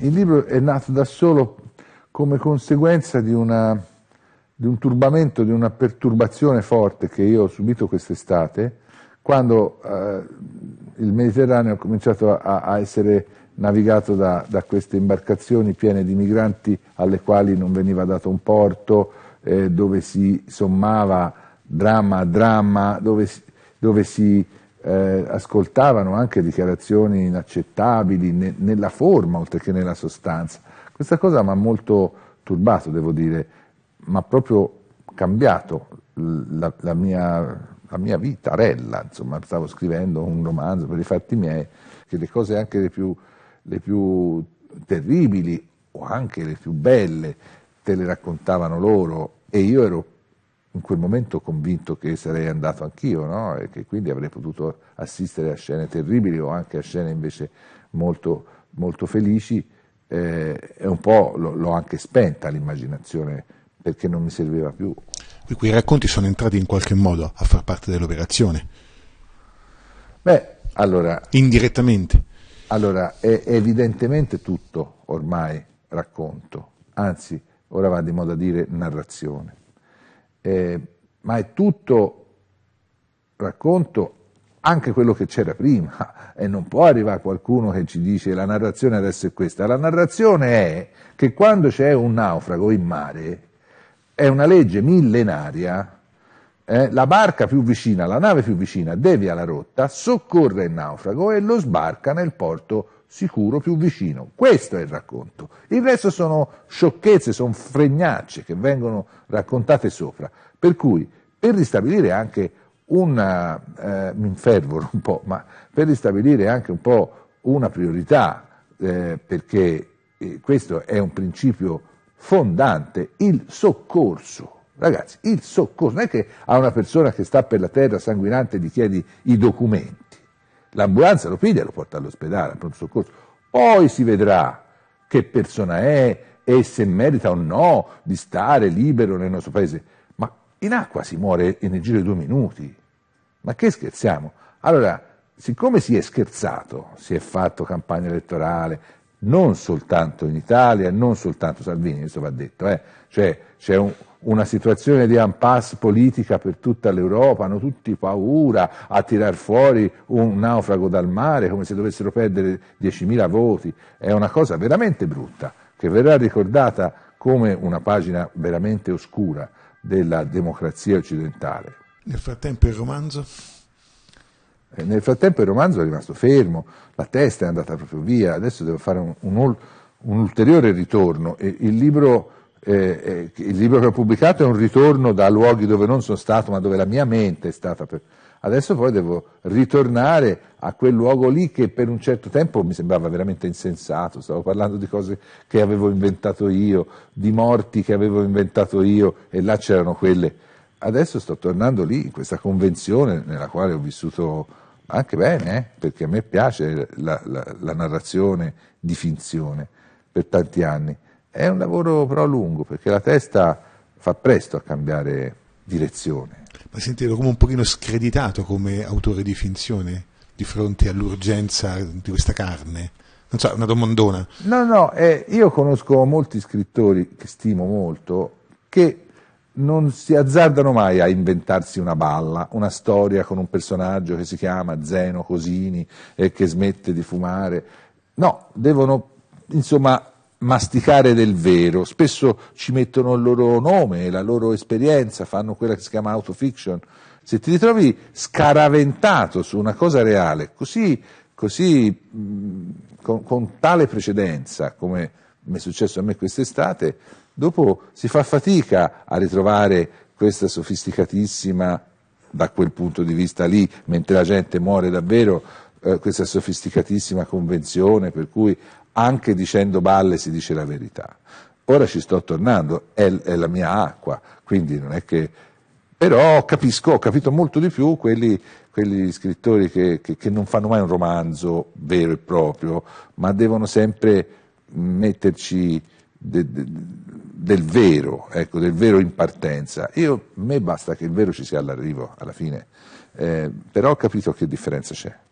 Il libro è nato da solo come conseguenza di, una, di un turbamento, di una perturbazione forte che io ho subito quest'estate, quando eh, il Mediterraneo ha cominciato a, a essere navigato da, da, queste imbarcazioni piene di migranti alle quali non veniva dato un porto, eh, dove si sommava dramma a dramma, dove, dove si eh, ascoltavano anche dichiarazioni inaccettabili ne, nella forma oltre che nella sostanza. Questa cosa mi ha molto turbato, devo dire, ma proprio cambiato la, la, mia, la mia vitarella, insomma, stavo scrivendo un romanzo per i fatti miei, che le cose anche le più, le più terribili o anche le più belle te le raccontavano loro e io ero in quel momento convinto che sarei andato anch'io no? e che quindi avrei potuto assistere a scene terribili o anche a scene invece molto, molto felici eh, e un po' l- l'ho anche spenta l'immaginazione perché non mi serviva più. Quei racconti sono entrati in qualche modo a far parte dell'operazione? Beh, allora... Indirettamente? Allora, è evidentemente tutto ormai racconto, anzi, ora va di moda dire narrazione eh, ma è tutto racconto anche quello che c'era prima e non può arrivare qualcuno che ci dice la narrazione adesso è questa. La narrazione è che quando c'è un naufrago in mare è una legge millenaria, eh, la barca più vicina, la nave più vicina devia la rotta, soccorre il naufrago e lo sbarca nel porto sicuro, più vicino. Questo è il racconto. Il resto sono sciocchezze, sono fregnacce che vengono raccontate sopra. Per cui, per ristabilire anche una, eh, infervoro un po', ma per ristabilire anche un po' una priorità, eh, perché eh, questo è un principio fondante, il soccorso. Ragazzi, il soccorso, non è che a una persona che sta per la terra sanguinante gli chiedi i documenti L'ambulanza lo piglia e lo porta all'ospedale, al pronto soccorso. Poi si vedrà che persona è e se merita o no di stare libero nel nostro paese. Ma in acqua si muore nel giro di due minuti. Ma che scherziamo? Allora, siccome si è scherzato, si è fatto campagna elettorale, non soltanto in Italia, non soltanto Salvini, questo va detto, eh? cioè c'è un, una situazione di impasse politica per tutta l'Europa, hanno tutti paura a tirar fuori un naufrago dal mare come se dovessero perdere 10.000 voti, è una cosa veramente brutta che verrà ricordata come una pagina veramente oscura della democrazia occidentale. Nel frattempo il romanzo? E eh, nel frattempo il romanzo è rimasto fermo, la testa è andata proprio via, adesso devo fare un, un, un ulteriore ritorno e il libro eh, eh, il libro che ho pubblicato è un ritorno da luoghi dove non sono stato, ma dove la mia mente è stata. Per... Adesso poi devo ritornare a quel luogo lì che per un certo tempo mi sembrava veramente insensato, stavo parlando di cose che avevo inventato io, di morti che avevo inventato io e là c'erano quelle. Adesso sto tornando lì, in questa convenzione nella quale ho vissuto anche bene, eh? perché a me piace la, la, la narrazione di finzione per tanti anni. È un lavoro però lungo perché la testa fa presto a cambiare direzione. Ma sentito come un pochino screditato come autore di finzione di fronte all'urgenza di questa carne? Non so, una domandona. No, no, eh, io conosco molti scrittori che stimo molto che non si azzardano mai a inventarsi una balla, una storia con un personaggio che si chiama Zeno Cosini e che smette di fumare. No, devono insomma masticare del vero, spesso ci mettono il loro nome, la loro esperienza, fanno quella che si chiama autofiction. Se ti ritrovi scaraventato su una cosa reale, così, così con, con tale precedenza, come mi è successo a me quest'estate, dopo si fa fatica a ritrovare questa sofisticatissima, da quel punto di vista lì, mentre la gente muore davvero, eh, questa sofisticatissima convenzione per cui anche dicendo balle si dice la verità. Ora ci sto tornando, è, è la mia acqua, quindi non è che... Però capisco, ho capito molto di più quelli, quelli scrittori che, che, che non fanno mai un romanzo vero e proprio, ma devono sempre metterci de, de, del vero, ecco, del vero in partenza. Io, a me basta che il vero ci sia all'arrivo, alla fine. Eh, però ho capito che differenza c'è.